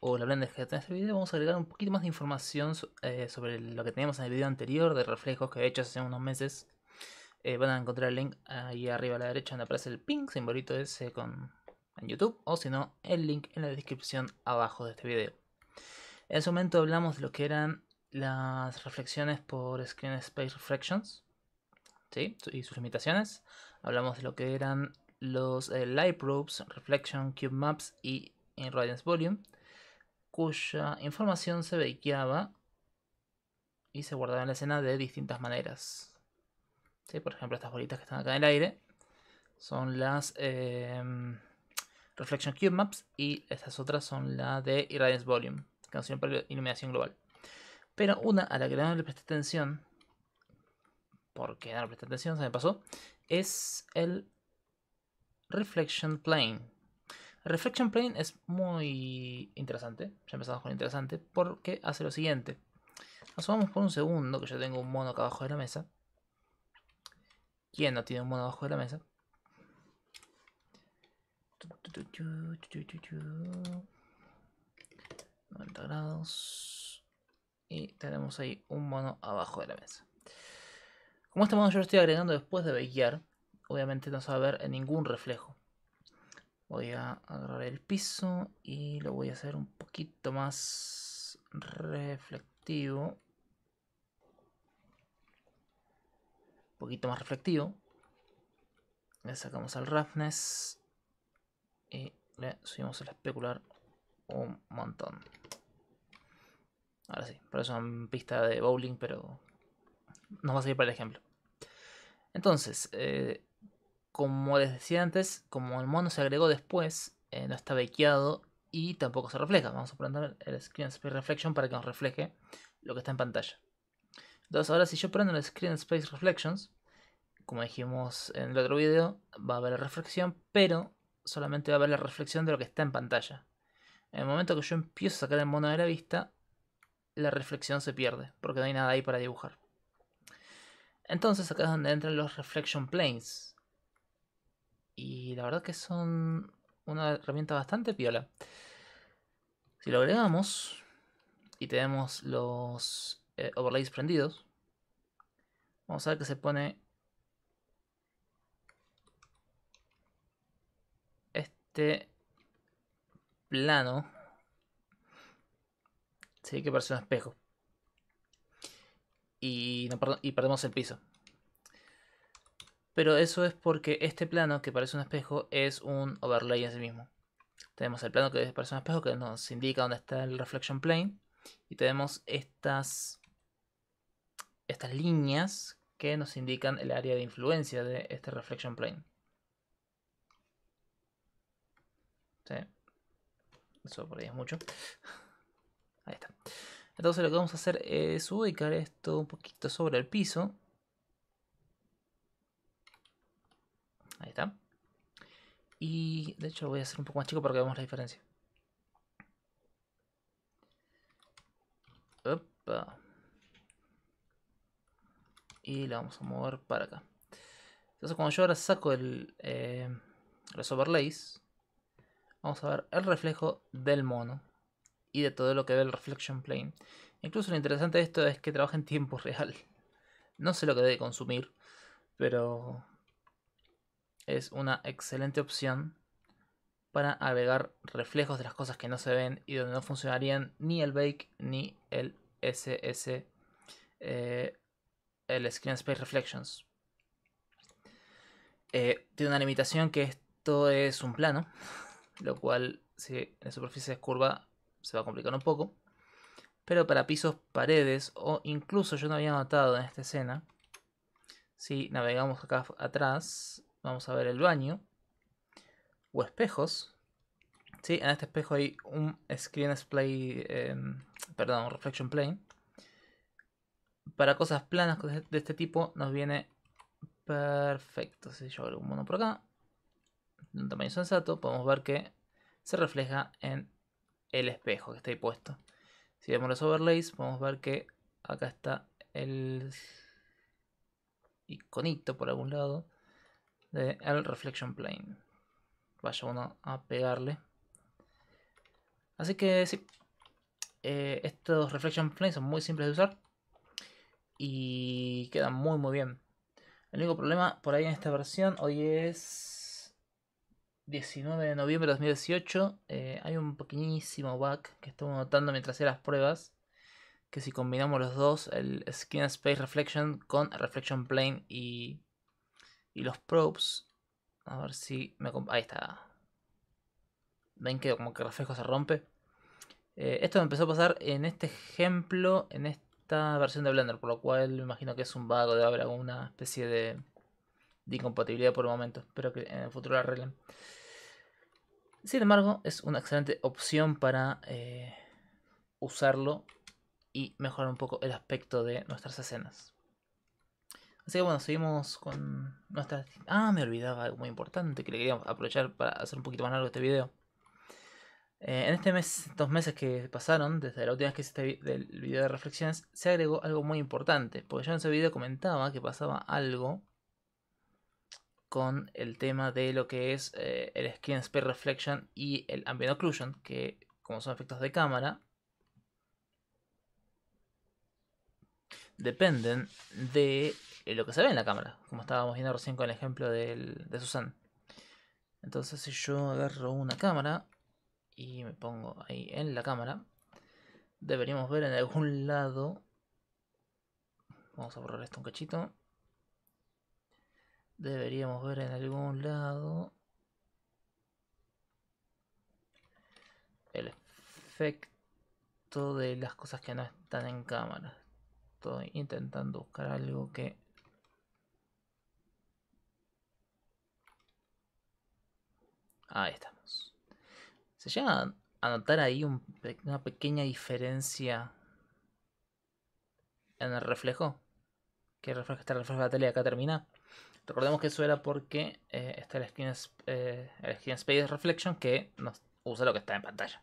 o la de en este video, vamos a agregar un poquito más de información eh, sobre lo que teníamos en el video anterior de reflejos que he hecho hace unos meses. Eh, van a encontrar el link ahí arriba a la derecha donde aparece el ping, simbolito ese con, en YouTube, o si no, el link en la descripción abajo de este video. En ese momento hablamos de lo que eran las reflexiones por Screen Space Reflections y sus limitaciones. Hablamos de lo que eran los eh, Light Probes, Reflection Cube Maps y Radiance Volume cuya información se bequeaba y se guardaba en la escena de distintas maneras. Por ejemplo, estas bolitas que están acá en el aire son las em, Reflection Cube Maps y estas otras son las de Irradiance Volume, canción para iluminación global. Pero una a la que no le presté atención, porque no le presté atención, se me pasó, es el Reflection Plane. Reflection Plane es muy interesante, ya empezamos con interesante, porque hace lo siguiente. Nos vamos por un segundo, que yo tengo un mono acá abajo de la mesa. ¿Quién no tiene un mono abajo de la mesa? ...90 grados... Y tenemos ahí un mono abajo de la mesa. Como este mono yo lo estoy agregando después de bakear, obviamente no se va a ver en ningún reflejo. Voy a agarrar el piso y lo voy a hacer un poquito más reflectivo. Un poquito más reflectivo. Le sacamos al roughness y le subimos el especular un montón. Ahora sí, por eso una pista de bowling, pero nos va a servir para el ejemplo. Entonces, eh, como les decía antes, como el mono se agregó después, eh, no está bequeado y tampoco se refleja. Vamos a poner el Screen Space Reflection para que nos refleje lo que está en pantalla. Entonces ahora si yo prendo el Screen Space Reflections, como dijimos en el otro video, va a haber la reflexión, pero solamente va a haber la reflexión de lo que está en pantalla. En el momento que yo empiezo a sacar el mono de la vista, la reflexión se pierde, porque no hay nada ahí para dibujar. Entonces acá es donde entran los Reflection Planes, y la verdad que son una herramienta bastante piola. Si lo agregamos y tenemos los eh, overlays prendidos, vamos a ver que se pone este plano. Sí, que parece un espejo. Y, y perdemos el piso. Pero eso es porque este plano que parece un espejo es un overlay en sí mismo. Tenemos el plano que parece un espejo que nos indica dónde está el reflection plane. Y tenemos estas, estas líneas que nos indican el área de influencia de este reflection plane. Eso por ahí es mucho. Ahí está. Entonces lo que vamos a hacer es ubicar esto un poquito sobre el piso Ahí está. Y de hecho lo voy a hacer un poco más chico para que veamos la diferencia. Opa. Y la vamos a mover para acá. Entonces cuando yo ahora saco el, eh, los overlays, vamos a ver el reflejo del mono y de todo lo que ve el reflection plane. Incluso lo interesante de esto es que trabaja en tiempo real. No sé lo que debe consumir, pero es una excelente opción para agregar reflejos de las cosas que no se ven y donde no funcionarían ni el bake ni el SS, eh, el Screen Space Reflections. Eh, tiene una limitación que esto es un plano, lo cual si la superficie es curva se va a complicar un poco. Pero para pisos, paredes o incluso yo no había notado en esta escena, si navegamos acá atrás, Vamos a ver el baño. O espejos. Sí, en este espejo hay un screen display, em, perdón, reflection plane. Para cosas planas de este tipo nos viene perfecto. Si yo abro un mono por acá, de un tamaño sensato, podemos ver que se refleja en el espejo que está ahí puesto. Si vemos los overlays, podemos ver que acá está el iconito por algún lado de el reflection plane. Vaya uno a pegarle. Así que sí, eh, estos reflection planes son muy simples de usar y quedan muy muy bien. El único problema por ahí en esta versión, hoy es 19 de noviembre de 2018, eh, hay un pequeñísimo bug que estuve notando mientras hacía las pruebas, que si combinamos los dos, el Skin Space Reflection con Reflection Plane y y los probes. A ver si me... Ahí está. Ven que como que el reflejo se rompe. Eh, esto me empezó a pasar en este ejemplo, en esta versión de Blender, por lo cual me imagino que es un vago. de haber alguna especie de, incompatibilidad por el momento. Espero que en el futuro arreglen. Sin embargo, es una excelente opción para eh, usarlo y mejorar un poco el aspecto de nuestras escenas. Así que bueno, seguimos con nuestra... Ah, me olvidaba algo muy importante que le queríamos aprovechar para hacer un poquito más largo este video. Eh, en este mes, estos meses que pasaron, desde la última vez que hice este del video de reflexiones, se agregó algo muy importante. Porque ya en ese video comentaba que pasaba algo con el tema de lo que es eh, el Skin Space Reflection y el Ambient Occlusion, que como son efectos de cámara, dependen de eh, lo que se ve en la cámara, como estábamos viendo recién con el ejemplo de Susan. Entonces si yo agarro una cámara y me pongo ahí en la cámara, deberíamos ver en algún lado, vamos a borrar esto un cachito, deberíamos ver en algún lado el efecto de las cosas que no están en cámara. Estoy intentando buscar algo que Ahí estamos. Se llega a notar ahí una pequeña diferencia en el reflejo. Que refleja este reflejo de la tele acá termina. Recordemos que eso era porque eh, está el skin, eh, Space Reflection que nos usa lo que está en pantalla.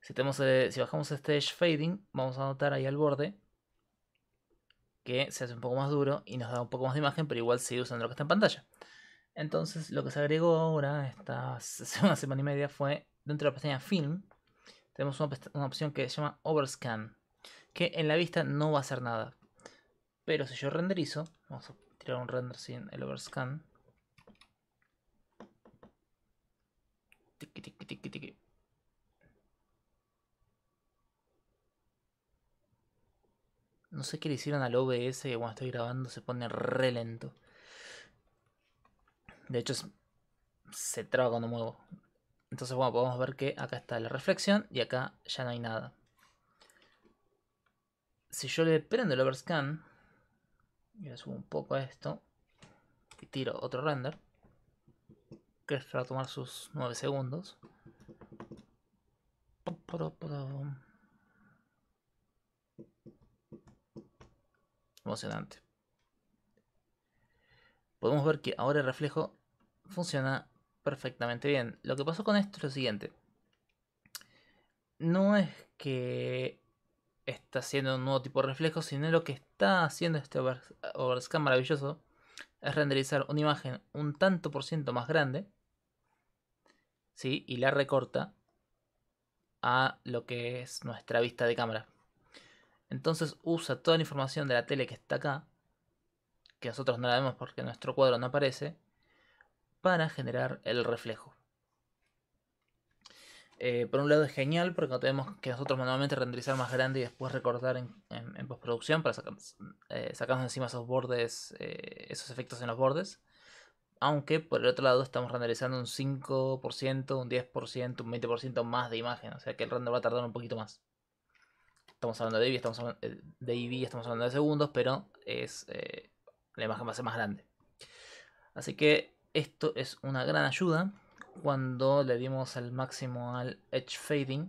Si, tenemos, eh, si bajamos este Edge Fading, vamos a notar ahí al borde que se hace un poco más duro y nos da un poco más de imagen, pero igual sigue usando lo que está en pantalla. Entonces, lo que se agregó ahora, esta semana, y media, fue dentro de la pestaña Film, tenemos una, una, opción que se llama Overscan, que en la vista no va a hacer nada. Pero si yo renderizo, vamos a tirar un render sin el Overscan. Tiki, tiki, tiki, tiki. No sé qué le hicieron al OBS que cuando estoy grabando se pone re lento. De hecho, se traba cuando muevo. Entonces, bueno, podemos ver que acá está la reflexión y acá ya no hay nada. Si yo le prendo el overscan, y le subo un poco a esto, y tiro otro render, que va a tomar sus 9 segundos. Emocionante. Podemos ver que ahora el reflejo funciona perfectamente bien. Lo que pasó con esto es lo siguiente. No es que está haciendo un nuevo tipo de reflejo, sino lo que está haciendo este overscan maravilloso es renderizar una imagen un tanto por ciento más grande ¿sí? y la recorta a lo que es nuestra vista de cámara. Entonces usa toda la información de la tele que está acá, que nosotros no la vemos porque nuestro cuadro no aparece, para generar el reflejo. Eh, por un lado es genial porque no tenemos que nosotros manualmente renderizar más grande y después recortar en, postproducción para sacar, eh, sacarnos encima esos bordes, eh, esos efectos en los bordes. Aunque por el otro lado estamos renderizando un 5%, un 10%, un 20% más de imagen. O sea que el render va a tardar un poquito más. Estamos hablando de EV estamos hablando de, estamos hablando de segundos, pero es la imagen va a ser más grande. Así que esto es una gran ayuda cuando le dimos el máximo al edge fading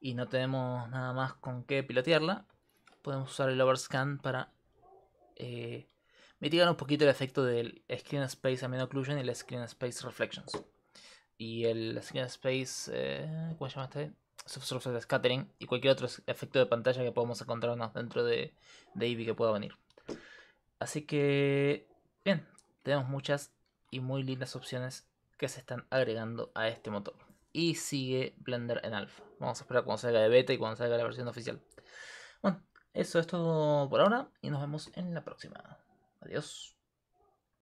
y no tenemos nada más con qué pilotearla. Podemos usar el overscan para eh, mitigar un poquito el efecto del screen space amino occlusion y el screen space reflections. Y el screen space, eh, ¿cómo se llama este? Subsurface scattering y cualquier otro efecto de pantalla que podamos encontrarnos dentro de, de Eevee que pueda venir. Así que, bien, tenemos muchas y muy lindas opciones que se están agregando a este motor. Y sigue Blender en alfa. Vamos a esperar cuando salga de beta y cuando salga la versión oficial. Bueno, eso es todo por ahora y nos vemos en la próxima. Adiós.